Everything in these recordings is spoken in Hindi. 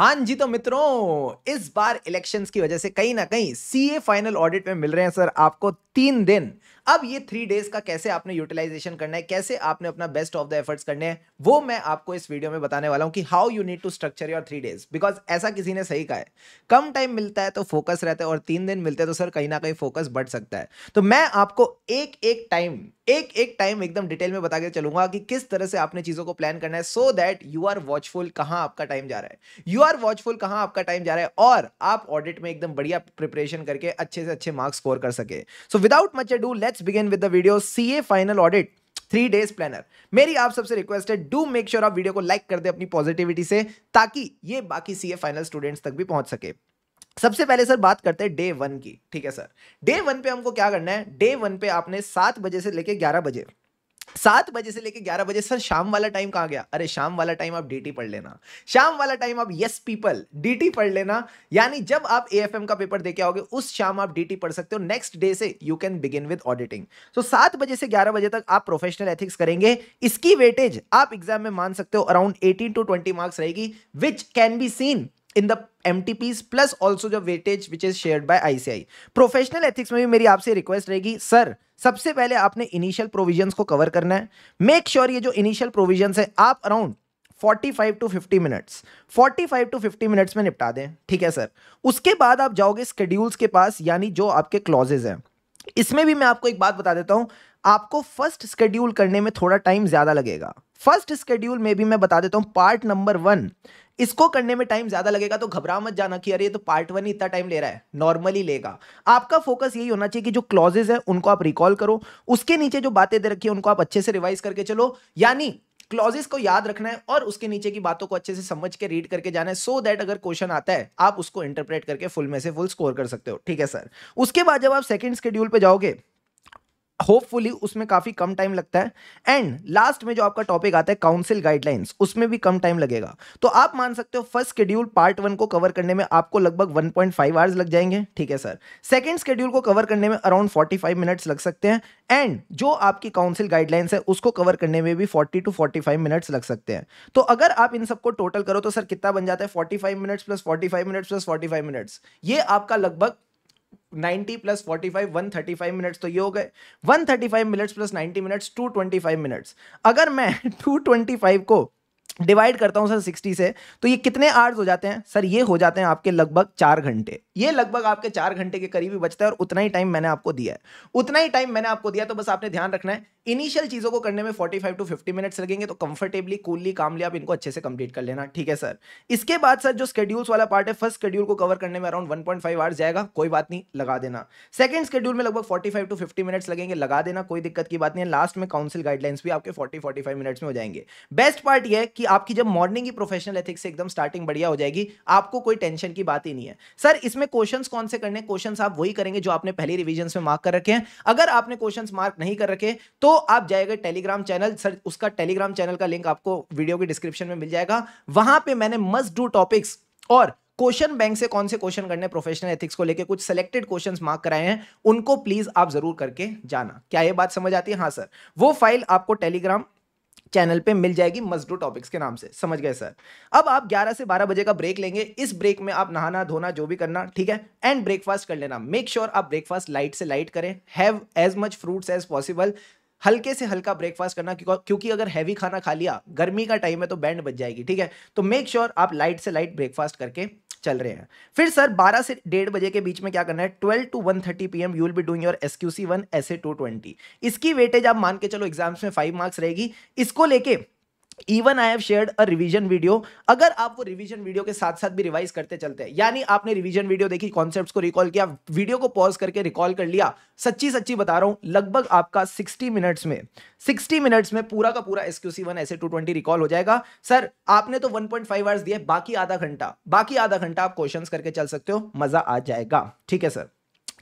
हाँ जी तो मित्रों इस बार इलेक्शंस की वजह से कहीं ना कहीं सीए फाइनल ऑडिट में मिल रहे हैं सर आपको तीन दिन अब ये थ्री डेज का कैसे आपने यूटिलाइजेशन करना है कैसे आपने अपना बेस्ट ऑफ द एफर्ट्स करने हैं वो मैं आपको इस वीडियो में बताने वाला हूं कि how you need to structure your three days because ऐसा किसी ने सही कहा है कम टाइम मिलता है तो फोकस रहता है और तीन दिन मिलते हैं तो सर कहीं ना कहीं फोकस बढ़ सकता है तो मैं आपको एक एक टाइम एक एक टाइम एकदम डिटेल में बता के चलूंगा कि किस तरह से आपने चीजों को प्लान करना है so that you are watchful कहां आपका टाइम जा रहा है यू आर वॉचफुल कहां आपका टाइम जा रहा है और आप ऑडिट में एकदम बढ़िया प्रिपरेशन करके अच्छे से अच्छे मार्क्स स्कोर कर सके so without much do let's let's begin with the video CA final audit three days planner मेरी आप सबसे रिक्वेस्ट है डू मेक श्योर आप वीडियो को लाइक कर दे अपनी पॉजिटिविटी से ताकि ये बाकी सीए फाइनल स्टूडेंट्स तक भी पहुंच सके सबसे पहले सर बात करते हैं डे वन की ठीक है सर डे वन पे हमको क्या करना है डे वन पे आपने सात बजे से लेके ग्यारह बजे सात बजे से लेकर ग्यारह बजे सर शाम वाला टाइम कहा गया अरे शाम वाला टाइम आप डीटी पढ़ लेना शाम वाला टाइम आप यस पीपल डीटी पढ़ लेना यानी जब आप एएफएम का पेपर देके आओगे उस शाम आप डीटी पढ़ सकते हो नेक्स्ट डे से you can begin with auditing so सात बजे से ग्यारह बजे तक आप प्रोफेशनल एथिक्स करेंगे इसकी वेटेज आप एग्जाम में मान सकते हो around eighteen to twenty marks रहेगी which can be seen in the M T Ps plus also the weightage which is share by ICAI professional ethics में भी मेरी आपसे रिक्वेस्ट रहेगी सर सबसे पहले आपने इनिशियल प्रोविजंस को कवर करना है मेक श्योर sure ये जो इनिशियल प्रोविजंस है आप around 45 to 50 minutes 45 to 50 minutes में निपटा दें ठीक है सर उसके बाद आप जाओगे स्केड्यूल्स के पास यानी जो आपके क्लॉजेज हैं इसमें भी मैं आपको एक बात बता देता हूँ आपको फर्स्ट स्केड्यूल करने में थोड़ा टाइम ज़्यादा लगेगा फर्स्ट स्केड्यूल में भी मैं बता देता हूँ पार्ट नंबर वन इसको करने में टाइम ज़्यादा लगेगा तो घबरा मत जाना कि अरे ये तो पार्ट वन ही इतना टाइम ले रहा है नॉर्मली लेगा आपका फोकस यही होना चाहिए कि जो क्लॉजेज है उनको आप रिकॉल करो उसके नीचे जो बातें दे रखी है उनको आप अच्छे से रिवाइज करके चलो यानी क्लॉजेस को याद रखना है और उसके नीचे की बातों को अच्छे से समझ के रीड करके जाना है सो so दैट अगर क्वेश्चन आता है आप उसको इंटरप्रेट करके फुल में से फुल स्कोर कर सकते हो ठीक है सर उसके बाद जब आप सेकंड स्केड्यूल पे जाओगे होपफुली उसमें काफ़ी कम टाइम लगता है एंड लास्ट में जो आपका टॉपिक आता है काउंसिल गाइडलाइंस उसमें भी कम टाइम लगेगा तो आप मान सकते हो फर्स्ट शेड्यूल पार्ट वन को कवर करने में आपको लगभग 1.5 पॉइंट आवर्स लग जाएंगे ठीक है सर सेकंड शेड्यूल को कवर करने में अराउंड 45 मिनट्स लग सकते हैं एंड जो आपकी काउंसिल गाइडलाइंस है उसको कवर करने में भी फोर्टी टू फाइव मिनट्स लग सकते हैं तो अगर आप इन सबको टोटल करो तो सर कितना बन जाता है 45 minutes plus 45 minutes plus 45 minutes ये आपका लगभग 90 प्लस 45 135 मिनट्स तो ये हो गए 135 मिनट्स प्लस 90 मिनट्स 225 मिनट्स अगर मैं 225 को डिवाइड करता हूं सर 60 से तो ये कितने आवर्स हो जाते हैं सर ये हो जाते हैं आपके लगभग चार घंटे ये लगभग आपके चार घंटे के करीब ही बचता है और उतना ही टाइम मैंने आपको दिया है उतना ही टाइम मैंने आपको दिया तो बस आपने ध्यान रखना है इनिशियल चीज़ों को करने में 45 फाइव टू फिफ्टी मिनट्स लगेंगे तो कंफर्टेबली कूलली काम लिया आप इनको अच्छे से कंप्लीट कर लेना ठीक है सर इसके बाद सर जो स्केड्यूल्स वाला पार्ट है फर्स्ट स्केड्यूल को कवर करने में अराउंड 1.5 आवर्स जाएगा कोई बात नहीं लगा देना सेकंड स्केड्यूल में लगभग 45 टू फिफ्टी मिनट्स लगेंगे लगा देना कोई दिक्कत की बात नहीं है लास्ट में काउंसिल गाइडलाइंस भी आपके फोर्टी फोर्टी मिनट्स में हो जाएंगे बेस्ट पार्ट यह है कि आपकी जब मॉर्निंग की प्रोफेशनल एथिक्स एकदम स्टार्टिंग बढ़िया हो जाएगी आपको कोई टेंशन की बात ही नहीं है सर इसमें क्वेश्चंस कौन से करने क्वेश्चंस आप वही करेंगे जो आपने पहले रिविजन में मार्क कर रखे हैं अगर आपने क्वेश्चन मार्क नहीं कर रखे तो आप जाएगा टेलीग्राम चैनल सर उसका टेलीग्राम चैनल का लिंक आपको वीडियो के डिस्क्रिप्शन में मिल जाएगा वहां पर मैंने मस्ट डू टॉपिक्स और क्वेश्चन बैंक से कौन से क्वेश्चन करने प्रोफेशनल एथिक्स को लेके कुछ सिलेक्टेड क्वेश्चंस मार्क कराए हैं उनको प्लीज आप जरूर करके जाना क्या ये बात समझ आती है हाँ सर वो फाइल आपको टेलीग्राम चैनल पे मिल जाएगी मजडू टॉपिक्स के नाम से समझ गए सर अब आप 11 से 12 बजे का ब्रेक लेंगे इस ब्रेक में आप नहाना धोना जो भी करना ठीक है एंड ब्रेकफास्ट कर लेना मेक श्योर sure आप ब्रेकफास्ट लाइट से लाइट करें have as much fruits as possible हल्के से हल्का ब्रेकफास्ट करना क्योंकि अगर हैवी खाना खा लिया गर्मी का टाइम है तो बैंड बच जाएगी ठीक है तो मेक श्योर sure आप लाइट से लाइट ब्रेकफास्ट करके चल रहे हैं फिर सर 12 से डेढ़ बजे के बीच में क्या करना है 12 to 1:30 thirty P M you'll be doing your S Q C one S A two twenty इसकी वेटेज आप मान के चलो एग्जाम्स में फाइव मार्क्स रहेगी इसको लेके even I have shared a revision video अगर आप वो रिवीजन वीडियो के साथ साथ भी रिवाइज करते चलते हैं यानी आपने रिवीजन वीडियो देखी कॉन्सेप्ट्स को रिकॉल किया वीडियो को पॉज करके रिकॉल कर लिया सच्ची सच्ची बता रहा हूं लगभग आपका 60 मिनट्स में 60 मिनट्स में पूरा का पूरा S Q C one S two twenty recall हो जाएगा सर आपने तो वन पॉइंट फाइव आवर्स दिए बाकी आधा घंटा बाकी आधा घंटा आप क्वेश्चन करके चल सकते हो मजा आ जाएगा ठीक है सर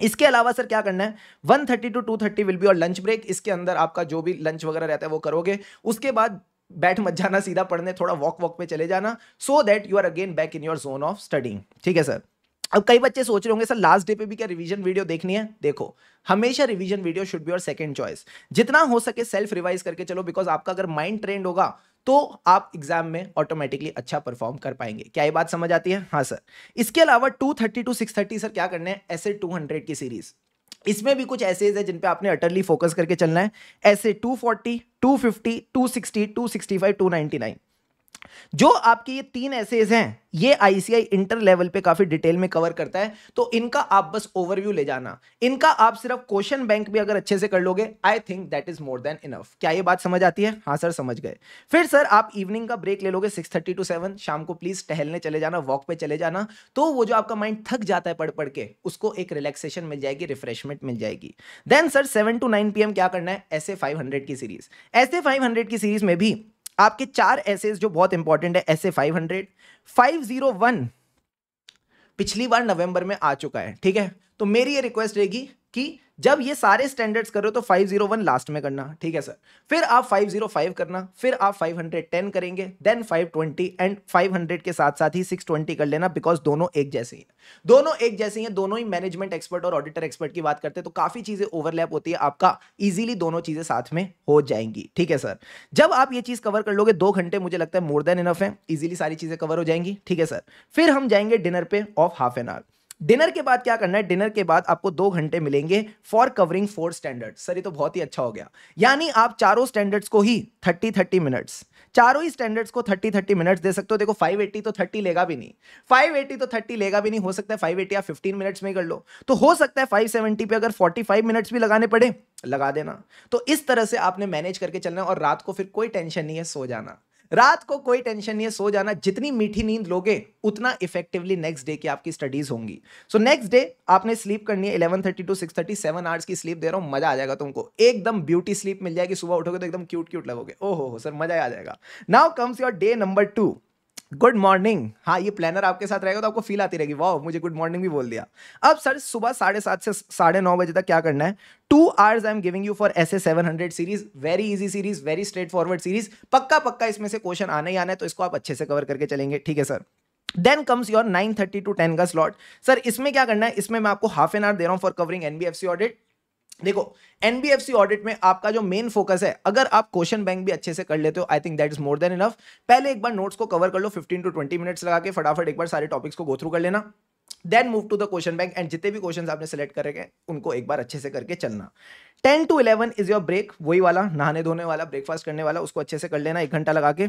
इसके अलावा सर क्या करना है 130 टू 230 विल बी और लंच ब्रेक इसके अंदर आपका जो भी लंच वगैरह रहता है वो करोगे उसके बाद बैठ मत जाना सीधा पढ़ने थोड़ा वॉक वॉक पे चले जाना so that you are again back in your zone of studying ठीक है सर अब कई बच्चे सोच रहे होंगे सर लास्ट डे पे भी क्या रिवीजन वीडियो देखनी है देखो हमेशा revision video should be your second choice जितना हो सके सेल्फ रिवाइज करके चलो बिकॉज आपका अगर माइंड ट्रेंड होगा तो आप एग्जाम में ऑटोमेटिकली अच्छा परफॉर्म कर पाएंगे क्या ये बात समझ आती है हाँ सर इसके अलावा 230 टू 630 सर क्या करने हैं ऐसे 200 की सीरीज इसमें भी कुछ ऐसेज है जिन पे आपने अटरली फोकस करके चलना है ऐसे 240, 250, 260, 265, 299 जो आपके ये तीन एसेज हैं ये आईसीआई इंटर लेवल पे काफी डिटेल में कवर करता है तो इनका आप बस ओवरव्यू ले जाना इनका आप सिर्फ क्वेश्चन बैंक भी अगर अच्छे से कर लोगे I think that is more than enough क्या ये बात समझ आती है हाँ सर समझ गए फिर सर आप इवनिंग का ब्रेक ले लोगे सिक्स थर्टी टू सेवन शाम को प्लीज टहलने चले जाना वॉक पे चले जाना तो वो जो आपका माइंड थक जाता है पढ़ पढ़ के उसको एक रिलैक्सेशन मिल जाएगी रिफ्रेशमेंट मिल जाएगी then sir seven to nine P क्या करना है ऐसे फाइव की सीरीज ऐसे फाइव की सीरीज में भी आपके चार ऐसे जो बहुत इंपॉर्टेंट है S A five hundred five zero one पिछली बार नवंबर में आ चुका है ठीक है तो मेरी ये रिक्वेस्ट रहेगी कि जब ये सारे स्टैंडर्ड्स करो तो 501 लास्ट में करना ठीक है सर फिर आप 505 करना फिर आप 510 करेंगे देन 520 एंड 500 के साथ साथ ही 620 कर लेना बिकॉज दोनों एक जैसे ही दोनों एक जैसे हैं दोनों ही मैनेजमेंट एक्सपर्ट और ऑडिटर एक्सपर्ट की बात करते हैं तो काफ़ी चीज़ें ओवरलैप होती है आपका ईजिली दोनों चीज़ें साथ में हो जाएंगी ठीक है सर जब आप ये चीज़ कवर कर लोगे दो घंटे मुझे लगता है मोर देन इनफ है ईजिली सारी चीज़ें कवर हो जाएंगी ठीक है सर फिर हम जाएंगे डिनर पे of half an hour dinner के बाद क्या करना है डिनर के बाद आपको दो घंटे मिलेंगे for covering four standard sir ये तो बहुत ही अच्छा हो गया यानी आप चारों स्टैंडर्ड्स को ही थर्टी थर्टी मिनट्स चारों ही स्टैंडर्ड्स को थर्टी थर्टी मिनट्स दे सकते हो देखो फाइव एट्टी तो थर्टी लेगा भी नहीं फाइव एट्टी तो थर्टी लेगा भी नहीं हो सकता है फाइव एट्टी आप फिफ्टीन मिनट्स में कर लो तो हो सकता है फाइव सेवेंटी पे अगर फोर्टी फाइव मिनट्स भी लगाने पड़े लगा देना तो इस तरह से आपने मैनेज करके चलना और रात को फिर कोई टेंशन नहीं है सो जाना रात को कोई टेंशन नहीं है सो जाना जितनी मीठी नींद लोगे उतना इफेक्टिवली नेक्स्ट डे की आपकी स्टडीज होंगी सो नेक्स्ट डे आपने स्लीप करनी है eleven thirty to six thirty seven hours की स्लीप दे रहा हूं मजा आ जाएगा तुमको एकदम ब्यूटी स्लीप मिल जाएगी सुबह उठोगे तो एकदम क्यूट क्यूट लगोगे ओहो सर मजा आ जाएगा now comes your day number two good morning हाँ ये प्लानर आपके साथ रहेगा तो आपको फील आती रहेगी वाह मुझे गुड मॉर्निंग भी बोल दिया अब सर सुबह साढ़े सात से साढ़े नौ बजे तक क्या करना है two hours I am giving you for S A seven hundred series very easy series very straightforward series पक्का पक्का इसमें से क्वेश्चन आने ही आना है तो इसको आप अच्छे से कवर करके चलेंगे ठीक है sir then comes your nine thirty to ten का स्लॉट सर इसमें क्या करना है इसमें मैं आपको हाफ एन आवर दे रहा हूँ फॉर कवरिंग एनबीएफसी ऑडिट देखो एनबीएफसी ऑडिट में आपका जो मेन फोकस है अगर आप क्वेश्चन बैंक भी अच्छे से कर लेते हो I think that is more than enough पहले एक बार नोट्स को कवर कर लो 15 टू 20 मिनट्स लगा के फटाफट एक बार सारे टॉपिक्स को गो थ्रू कर लेना then move to the question bank and जितने भी क्वेश्चन आपने सेलेक्ट करके उनको एक बार अच्छे से करके चलना ten to eleven is your break वही वाला नहाने धोने वाला ब्रेकफास्ट करने वाला उसको अच्छे से कर लेना एक घंटा लगा के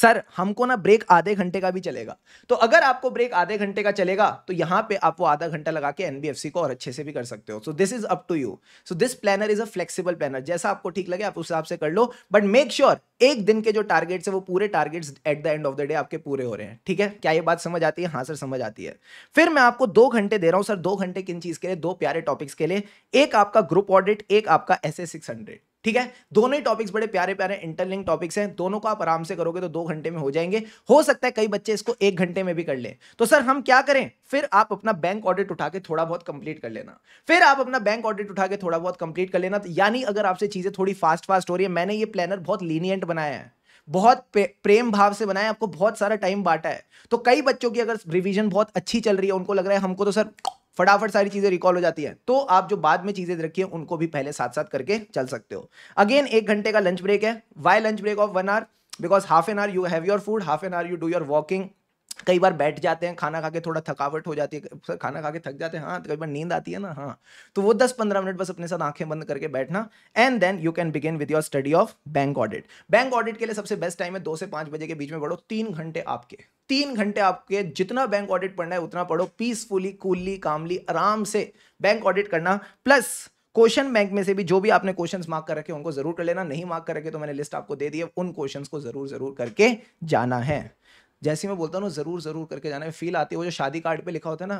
सर हमको ना ब्रेक आधे घंटे का भी चलेगा तो अगर आपको ब्रेक आधे घंटे का चलेगा तो यहाँ पे आप वो आधा घंटा लगा के एनबीएफसी को और अच्छे से भी कर सकते हो so this is up to you so this planner is a flexible planner जैसा आपको ठीक लगे आप उस हिसाब से कर लो बट मेक श्योर एक दिन के जो टारगेट्स है वो पूरे target at the end of the day आपके पूरे हो रहे हैं ठीक है क्या ये बात समझ आती है हाँ सर समझ आती है फिर मैं आपको दो घंटे दे रहा हूँ सर दो घंटे किन चीज के लिए दो प्यारे टॉपिक्स के लिए एक आपका ग्रुप ऑडिट एक आपका एस ए सिक्स हंड्रेड ठीक है दोनों ही टॉपिक्स बड़े प्यारे प्यारे इंटरलिंक टॉपिक्स हैं दोनों को आप आराम से करोगे तो दो घंटे में हो जाएंगे हो सकता है कई बच्चे इसको एक घंटे में भी कर ले तो सर हम क्या करें फिर आप अपना बैंक ऑडिट उठा के थोड़ा बहुत कंप्लीट कर लेना फिर आप अपना बैंक ऑडिट उठा के थोड़ा बहुत कंप्लीट कर लेना यानी अगर आपसे चीजें थोड़ी फास्ट फास्ट हो रही है मैंने ये प्लानर बहुत लीनियंट बनाया है बहुत प्रेम भाव से बनाया आपको बहुत सारा टाइम बांटा है तो कई बच्चों की अगर रिवीजन बहुत अच्छी चल रही है उनको लग रहा है हमको तो सर फटाफट सारी चीज़ें रिकॉल हो जाती है तो आप जो बाद में चीज़ें रखी उनको भी पहले साथ साथ करके चल सकते हो अगेन एक घंटे का लंच ब्रेक है why lunch break of one hour because half an hour you have your food half an hour you do your walking कई बार बैठ जाते हैं खाना खा के थोड़ा थकावट हो जाती है सर खाना खा के थक जाते हैं हाँ तो कई बार नींद आती है ना हाँ तो वो दस पंद्रह मिनट बस अपने साथ आंखें बंद करके बैठना and then you can begin with your study of bank audit bank audit के लिए सबसे बेस्ट टाइम है दो से पांच बजे के बीच में पढ़ो तीन घंटे आपके तीन घंटे आपके जितना बैंक ऑडिट पढ़ना है उतना पढ़ो पीसफुली कूलली कामली आराम से बैंक ऑडिट करना प्लस क्वेश्चन बैंक में से भी जो भी आपने क्वेश्चंस मार्क कर रखे उनको जरूर कर लेना नहीं मार्क कर रखे तो मैंने लिस्ट आपको दे दी है उन क्वेश्चंस को जरूर जरूर करके जाना है जैसे मैं बोलता हूँ ज़रूर ज़रूर करके जाना फील आती है वो जो शादी कार्ड पे लिखा होता है ना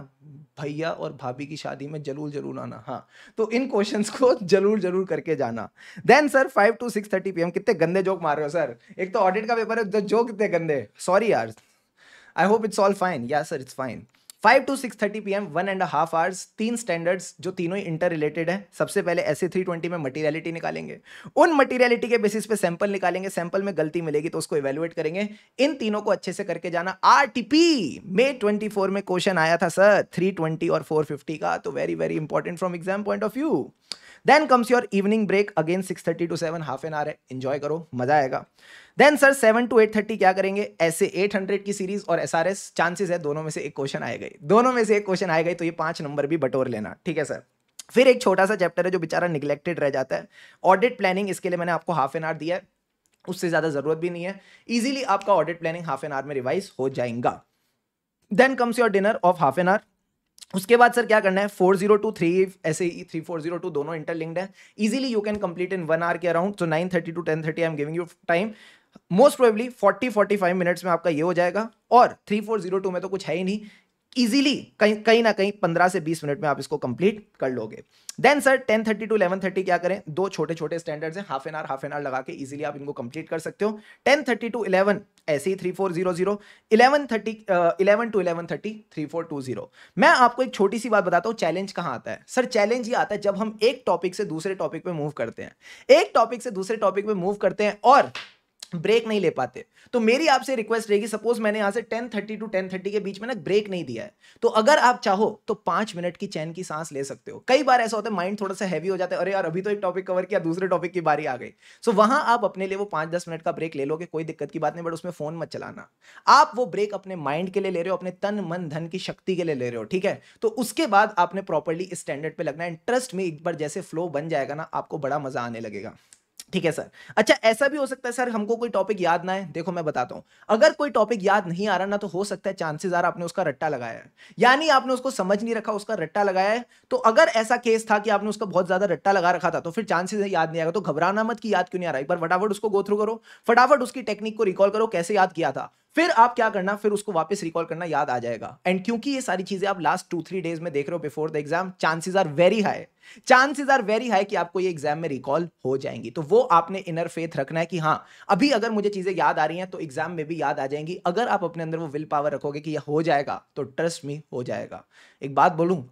भैया और भाभी की शादी में जरूर जरूर आना हाँ तो इन क्वेश्चन को जरूर जरूर करके जाना then sir five to six thirty P कितने गंदे जोक मार रहे हो सर एक तो ऑडिट का पेपर है जो जोक कितने गंदे सॉरी यार I hope it's all fine या sir it's fine five to six thirty P M one and half hours तीन स्टैंडर्ड्स जो तीनों ही इंटर रिलेटेड है सबसे पहले एस थ्री ट्वेंटी में मटीरियलिटी निकालेंगे उन मटीरियलिटी के बेसिस पे सैंपल निकालेंगे सैंपल में गलती मिलेगी तो उसको इवेल्युएट करेंगे इन तीनों को अच्छे से करके जाना R P May twenty four में क्वेश्चन आया था सर थ्री ट्वेंटी और फोर फिफ्टी का तो very very important from exam point of view then comes your evening break again six thirty to seven half an hour है इंजॉय करो मजा आएगा then sir seven to eight thirty क्या करेंगे ऐसे एट हंड्रेड की सीरीज और एस आर एस चांसेस है दोनों में से एक क्वेश्चन आए गए दोनों में से एक क्वेश्चन आए गए तो ये पांच नंबर भी बटोर लेना ठीक है सर फिर एक छोटा सा चैप्टर है जो बेचारा निगलेक्टेड रह जाता है ऑडिट प्लानिंग इसके लिए मैंने आपको हाफ एन आवर दिया है उससे ज़्यादा ज़रूरत भी नहीं है इजिली आपका audit planning half an hour में रिवाइज हो जाएगा then comes your dinner of half an hour उसके बाद सर क्या करना है फोर जीरो टू थ्री ऐसे ही थ्री फोर जीरो टू दोनों इंटरलिंक्ड है easily you can complete in one hour के around so nine thirty to ten thirty I am giving you time most probably forty five minutes में आपका ये हो जाएगा और थ्री फोर जीरो टू में तो कुछ है ही नहीं इजीली कहीं कहीं ना कहीं 15 से 20 मिनट में आप इसको कंप्लीट कर लोगे देन सर 10:30 टू 11:30 क्या करें दो छोटे छोटे स्टैंडर्ड्स हैं half an hour half an hour लगा के इजीली आप इनको कंप्लीट कर सकते हो 10:30 टू इलेवन ऐसे ही 3400 thirty eleven to eleven thirty three four two zero मैं आपको एक छोटी सी बात बताता हूँ चैलेंज कहाँ आता है सर चैलेंज ये आता है जब हम एक टॉपिक से दूसरे टॉपिक पे मूव करते हैं एक टॉपिक से दूसरे टॉपिक पे मूव करते हैं और ब्रेक नहीं ले पाते तो मेरी आपसे रिक्वेस्ट रहेगी सपोज मैंने यहां से 10:30 टू थर्टी के बीच में ना ब्रेक नहीं दिया है तो अगर आप चाहो तो पांच मिनट की चैन की सांस ले सकते हो कई बार ऐसा होता है माइंड थोड़ा सा हैवी हो जाता है अरे यार अभी तो एक टॉपिक कवर किया दूसरे टॉपिक की बारी आ गई सो वहां आप अपने लिए वो पांच दस मिनट का ब्रेक ले लोगे कोई दिक्कत की बात नहीं बट उसमें फोन मत चलाना आप वो ब्रेक अपने माइंड के लिए ले रहे हो अपने तन मन धन की शक्ति के लिए ले रहे हो ठीक है तो उसके बाद आपने प्रॉपरली स्टैंडर्ड पर लगना है ट्रस्ट में एक बार जैसे फ्लो बन जाएगा ना आपको बड़ा मजा आने लगेगा ठीक है सर अच्छा ऐसा भी हो सकता है सर हमको कोई टॉपिक याद ना है देखो मैं बताता हूँ अगर कोई टॉपिक याद नहीं आ रहा ना तो हो सकता है चांसेस आ रहा आपने उसका रट्टा लगाया है यानी आपने उसको समझ नहीं रखा उसका रट्टा लगाया है तो अगर ऐसा केस था कि आपने उसका बहुत ज्यादा रट्टा लगा रखा था तो फिर चांसेस याद नहीं आएगा तो घबराना मत की याद क्यों नहीं आ रहा एक बार फटाफट उसको गो थ्रू करो फटाफट उसकी टेक्निक को रिकॉल करो कैसे याद किया था फिर आप क्या करना फिर उसको वापस रिकॉल करना याद आ जाएगा एंड क्योंकि ये सारी चीजें आप लास्ट टू थ्री डेज में देख रहे हो before the exam chances are very high chances are very high कि आपको ये एग्जाम में रिकॉल हो जाएंगी तो वो आपने इनर फेथ रखना है कि हाँ अभी अगर मुझे चीजें याद आ रही हैं तो एग्जाम में भी याद आ जाएंगी अगर आप अपने अंदर वो विल पावर रखोगे कि यह हो जाएगा तो ट्रस्ट मी हो जाएगा एक बात बोलूं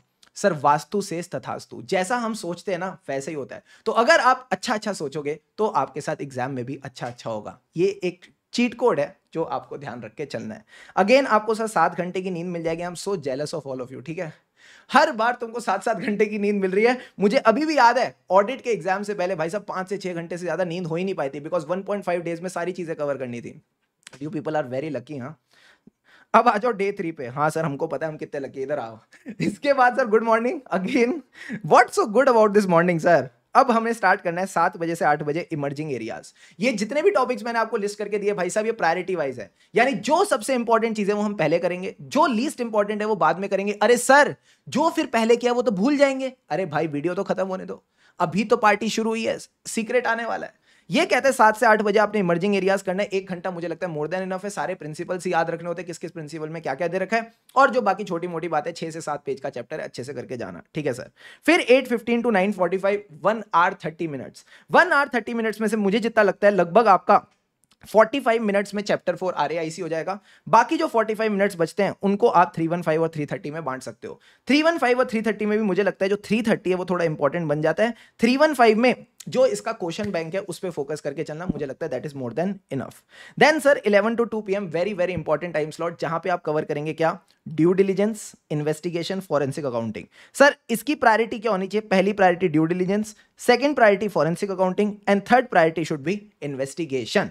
सर वास्तु से तथास्तु जैसा हम सोचते हैं ना वैसे ही होता है तो अगर आप अच्छा अच्छा सोचोगे तो आपके साथ एग्जाम में भी अच्छा अच्छा होगा ये एक चीट कोड है जो आपको ध्यान रख के चलना है अगेन आपको सर सात घंटे की नींद मिल जाएगी I am so jealous of all of you ठीक है हर बार तुमको सात सात घंटे की नींद मिल रही है मुझे अभी भी याद है ऑडिट के एग्जाम से पहले भाई साहब पांच से छह घंटे से ज़्यादा नींद हो ही नहीं पाई थी because one point five days में सारी चीज़ें कवर करनी थी you people are very lucky हाँ अब आ जाओ डे थ्री पे हाँ सर हमको पता है हम कितने लकी इधर आओ इसके बाद sir good morning again what so good about this morning sir अब हमें स्टार्ट करना है सात बजे से आठ बजे इमर्जिंग एरियाज ये जितने भी टॉपिक्स मैंने आपको लिस्ट करके दिए भाई साहब ये प्रायोरिटी वाइज है यानी जो सबसे इंपॉर्टेंट चीजें वो हम पहले करेंगे जो लीस्ट इंपॉर्टेंट है वो बाद में करेंगे अरे सर जो फिर पहले किया वो तो भूल जाएंगे अरे भाई वीडियो तो खत्म होने दो अभी तो पार्टी शुरू हुई है सीक्रेट आने वाला है ये कहते हैं सात से आठ बजे आपने इमर्जिंग एरियाज करना है एक घंटा मुझे लगता है मोर देन इनफ है सारे प्रिंसिपल्स ही याद रखने होते हैं किस किस प्रिंसिपल में क्या क्या दे रखा है और जो बाकी छोटी मोटी बातें छह से सात पेज का चैप्टर है अच्छे से करके जाना ठीक है सर फिर eight fifteen to nine forty five one hour thirty minutes one hour thirty minutes में से मुझे जितना लगता है लगभग आपका 45 मिनट्स में चैप्टर फोर आर हो जाएगा बाकी जो 45 मिनट्स बचते हैं उनको आप 315 और 330 में बांट सकते हो 315 और 330 में भी मुझे लगता है जो 330 है वो थोड़ा इंपॉर्टेंट बन जाता है 315 में जो इसका क्वेश्चन बैंक है उस पर फोकस करके चलना मुझे लगता है that is more than enough then sir 11 to 2 PM very very important time slot जहां पे आप कवर करेंगे क्या due diligence investigation forensic accounting sir इसकी प्रायोरिटी क्या होनी चाहिए पहली priority due diligence second priority forensic accounting and third priority should भी इन्वेस्टिगेशन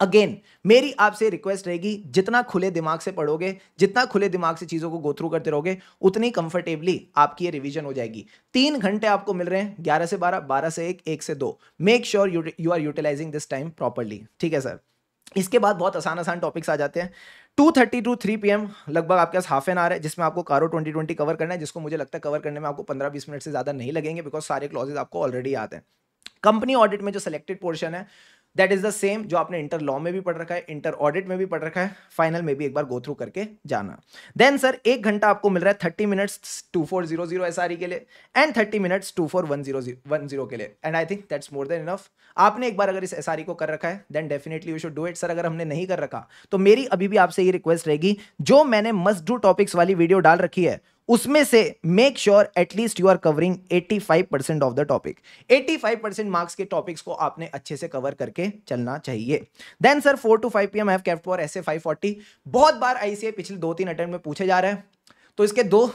अगेन मेरी आपसे रिक्वेस्ट रहेगी जितना खुले दिमाग से पढ़ोगे जितना खुले दिमाग से चीज़ों को गो थ्रू करते रहोगे उतनी कंफर्टेबली आपकी ये रिवीजन हो जाएगी तीन घंटे आपको मिल रहे हैं ग्यारह से बारह बारह से एक एक से दो make sure you are utilising this time properly ठीक है सर इसके बाद बहुत आसान आसान टॉपिक्स आ जाते हैं two thirty to three P M लगभग आपके पास हाफ एन आवर है जिसमें आपको कारो ट्वेंटी ट्वेंटी कवर करना है जिसको मुझे लगता है कवर करने में आपको पंद्रह बीस मिनट से ज़्यादा नहीं लगेंगे बिकॉज सारे क्लॉजेज आपको ऑलरेडी आते हैं कंपनी ऑडिट में जो सिलेक्टेड पोर्शन है दैट इज द सेम जो आपने इंटर लॉ में भी पढ़ रखा है इंटर ऑडिट में भी पढ़ रखा है फाइनल में भी एक बार गो थ्रू करके जाना देन सर एक घंटा आपको मिल रहा है thirty minutes to four zero zero S R E के लिए and thirty minutes to four one zero one zero के लिए and I think that's more than enough आपने एक बार अगर इस एस आर ई को कर रखा है then definitely you should do it sir अगर हमने नहीं कर रखा तो मेरी अभी भी आपसे ये रिक्वेस्ट रहेगी जो मैंने मस्ट डू टॉपिक्स वाली वीडियो डाल रखी है उसमें से make sure at least you are covering 85 percent of the topic 85 percent marks के टॉपिक्स को आपने अच्छे से कवर करके चलना चाहिए then sir 4 to 5 PM have kept for S 540 बहुत बार आई सी पिछले दो तीन अटेम्प्ट में पूछे जा रहे हैं तो इसके दो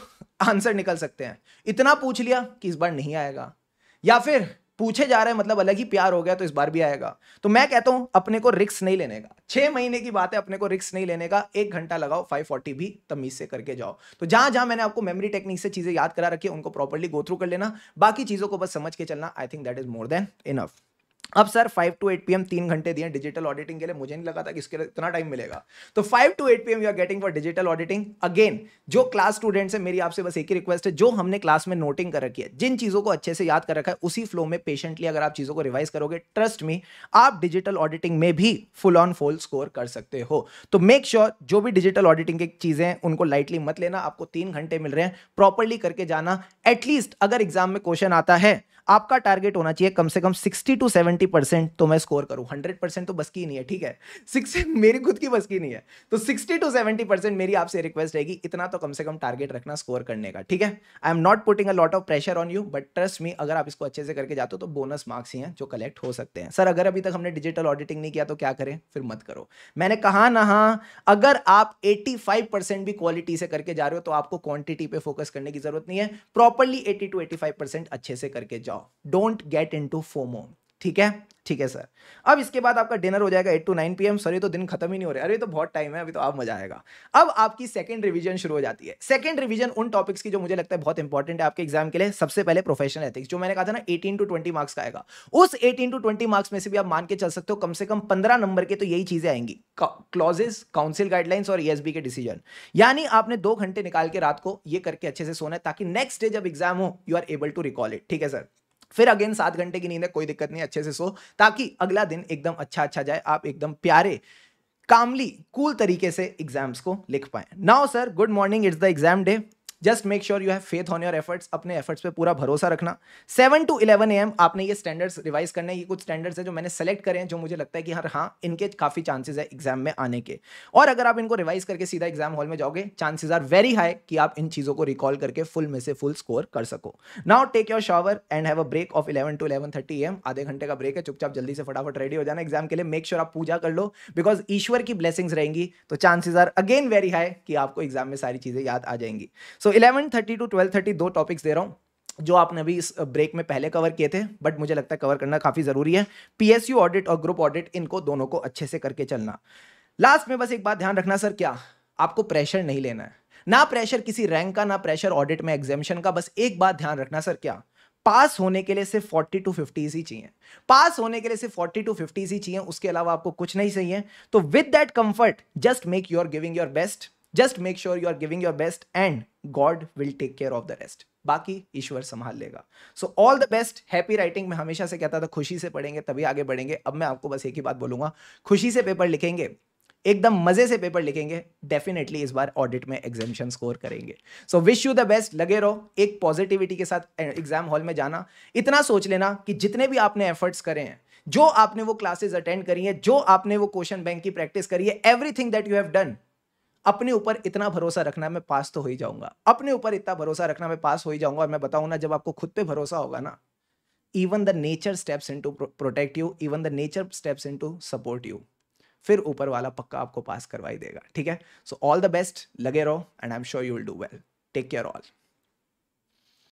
आंसर निकल सकते हैं इतना पूछ लिया कि इस बार नहीं आएगा या फिर पूछे जा रहे हैं मतलब अलग ही प्यार हो गया तो इस बार भी आएगा तो मैं कहता हूं अपने को रिक्स नहीं लेने का छह महीने की बात है अपने को रिक्स नहीं लेने का एक घंटा लगाओ फाइव फोर्टी भी तमीज से करके जाओ तो जहां जहां मैंने आपको मेमोरी टेक्निक से चीजें याद करा रखी उनको प्रॉपरली गो थ्रू कर लेना बाकी चीजों को बस समझ के चलना I think that is more than enough अब sir five to eight PM तीन घंटे दिए डिजिटल ऑडिटिंग के लिए मुझे नहीं लगा था कि इसके लिए इतना टाइम मिलेगा तो five to eight PM you are getting for digital auditing again जो क्लास स्टूडेंट्स है मेरी आपसे बस एक ही रिक्वेस्ट है जो हमने क्लास में नोटिंग कर रखी है जिन चीज़ों को अच्छे से याद कर रखा है उसी फ्लो में पेशेंटली अगर आप चीज़ों को रिवाइज करोगे ट्रस्ट मी आप डिजिटल ऑडिटिंग में भी फुल ऑन फुल स्कोर कर सकते हो तो मेक श्योर sure, जो भी डिजिटल ऑडिटिंग की चीज़ें हैं उनको लाइटली मत लेना आपको तीन घंटे मिल रहे हैं प्रॉपरली करके जाना एटलीस्ट अगर एग्जाम में क्वेश्चन आता है आपका टारगेट होना चाहिए कम से कम सिक्सटी टू सेवेंटी परसेंट तो मैं स्कोर करूं हंड्रेड परसेंट तो बस की नहीं है ठीक है सिक्स मेरी खुद की बस की नहीं है तो सिक्सटी टू सेवेंटी परसेंट मेरी आपसे रिक्वेस्ट रहेगी इतना तो कम से कम टारगेट रखना स्कोर करने का ठीक है I am not putting a lot of pressure on you but trust me अगर आप इसको अच्छे से करके जाते हो तो बोनस मार्क्स ही हैं जो कलेक्ट हो सकते हैं सर अगर अभी तक हमने डिजिटल ऑडिटिंग नहीं किया तो क्या करें फिर मत करो मैंने कहा ना हाँ अगर आप फाइव परसेंट भी क्वालिटी से करके जा रहे हो तो आपको क्वान्टिटी पे फोकस करने की जरूरत नहीं है प्रॉपरली एटी टू फाइव परसेंट अच्छे से करके जाओ don't get into FOMO ठीक है ठीक है सर अब इसके बाद आपका डिनर हो जाएगा eight to nine P M sir तो दिन खत्म ही नहीं हो रहा अरे तो बहुत टाइम है अभी तो आप मजा आएगा अब आपकी सेकंड रिवीजन शुरू हो जाती है सेकंड रिवीजन उन टॉपिक्स की जो मुझे लगता है बहुत इंपॉर्टेंट है आपके एग्जाम के लिए सबसे पहले प्रोफेशनल एथिक्स जो मैंने कहा था ना एटीन टू ट्वेंटी मार्क्स का आएगा उस एटीन टू ट्वेंटी मार्क्स में से भी आप मान के चल सकते हो कम से कम पंद्रह नंबर के तो यही चीजें आएंगी क्लॉजेस काउंसिल गाइडलाइंस और ईएसबी के डिसीजन यानी आपने दो घंटे निकाल के रात को ये करके अच्छे से सोना है ताकि नेक्स्ट डे जब एग्जाम हो you are able to recall it ठीक है सर फिर अगेन सात घंटे की नींद है कोई दिक्कत नहीं अच्छे से सो ताकि अगला दिन एकदम अच्छा अच्छा जाए आप एकदम प्यारे कामली कूल तरीके से एग्जाम्स को लिख पाए now sir good morning it's the exam day just make sure you have faith on your efforts अपने एफर्ट्स पे पूरा भरोसा रखना seven to eleven A M आपने ये स्टैंडर्ड्स रिवाइज करने ये कुछ स्टैंडर्ड्स है जो मैंने सेलेक्ट करें जो मुझे लगता है कि हर हाँ इनके काफ़ी चांसेज है एग्जाम में आने के और अगर आप इनको रिवाइज करके सीधा एग्जाम हॉल में जाओगे चांसेज आर वेरी हाई कि आप इन चीज़ों को रिकॉल करके फुल में से फुल स्कोर कर सको now take your shower and have a break of eleven to eleven thirty AM आधे घंटे का ब्रेक है चुपचाप जल्दी से फटाफट रेडी हो जाना एग्जाम के लिए मेक श्योर sure आप पूजा कर लो बिकॉज ईश्वर की ब्लेसिंग्स रहेंगी तो chances are again very high कि आपको एग्जाम में सारी चीज़ें याद आ जाएंगी so eleven thirty to twelve thirty दो टॉपिक्स दे रहा हूँ जो आपने अभी इस ब्रेक में पहले कवर किए थे बट मुझे लगता है कवर करना काफ़ी ज़रूरी है पीएसयू ऑडिट और ग्रुप ऑडिट इनको दोनों को अच्छे से करके चलना लास्ट में बस एक बात ध्यान रखना सर क्या आपको प्रेशर नहीं लेना है ना प्रेशर किसी रैंक का ना प्रेशर ऑडिट में एग्जामिशन का बस एक बात ध्यान रखना सर क्या पास होने के लिए सिर्फ 40 टू 50 ही चाहिए पास होने के लिए सिर्फ 40 टू 50 ही चाहिए उसके अलावा आपको कुछ नहीं चाहिए तो with that comfort just make your giving your best just make sure you are giving your best and God will take care of the rest बाकी ईश्वर संभाल लेगा so all the best happy writing में हमेशा से कहता था खुशी से पढ़ेंगे तभी आगे बढ़ेंगे अब मैं आपको बस एक ही बात बोलूंगा खुशी से पेपर लिखेंगे एकदम मजे से पेपर लिखेंगे डेफिनेटली इस बार ऑडिट में एग्जामिशन स्कोर करेंगे so wish you the best लगे रहो एक पॉजिटिविटी के साथ एग्जाम eh, हॉल में जाना इतना सोच लेना कि जितने भी आपने एफर्ट्स करे हैं जो आपने वो क्लासेस अटेंड करी है जो आपने वो क्वेश्चन बैंक की प्रैक्टिस करी है everything that you have done अपने ऊपर इतना भरोसा रखना मैं पास तो हो ही जाऊंगा अपने ऊपर इतना भरोसा रखना मैं पास हो ही जाऊंगा और मैं बताऊँ ना जब आपको खुद पे भरोसा होगा ना even the nature steps in to protect you even the nature steps in to support you फिर ऊपर वाला पक्का आपको पास करवाई देगा ठीक है सो ऑल द बेस्ट लगे रहो and I am sure you will do well take care all